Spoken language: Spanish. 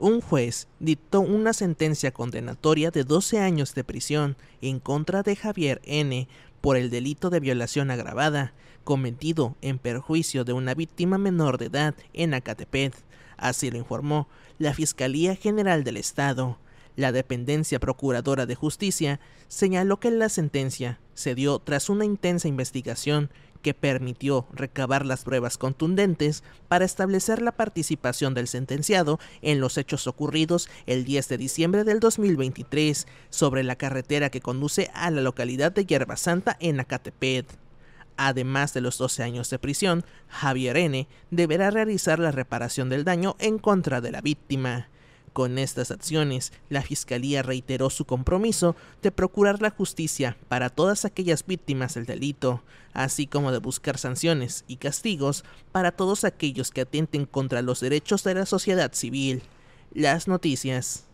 un juez dictó una sentencia condenatoria de 12 años de prisión en contra de Javier N. por el delito de violación agravada cometido en perjuicio de una víctima menor de edad en Acatepet. Así lo informó la Fiscalía General del Estado. La dependencia procuradora de justicia señaló que la sentencia se dio tras una intensa investigación que permitió recabar las pruebas contundentes para establecer la participación del sentenciado en los hechos ocurridos el 10 de diciembre del 2023 sobre la carretera que conduce a la localidad de Hierba Santa en Acatepet. Además de los 12 años de prisión, Javier N. deberá realizar la reparación del daño en contra de la víctima. Con estas acciones, la Fiscalía reiteró su compromiso de procurar la justicia para todas aquellas víctimas del delito, así como de buscar sanciones y castigos para todos aquellos que atenten contra los derechos de la sociedad civil. Las noticias.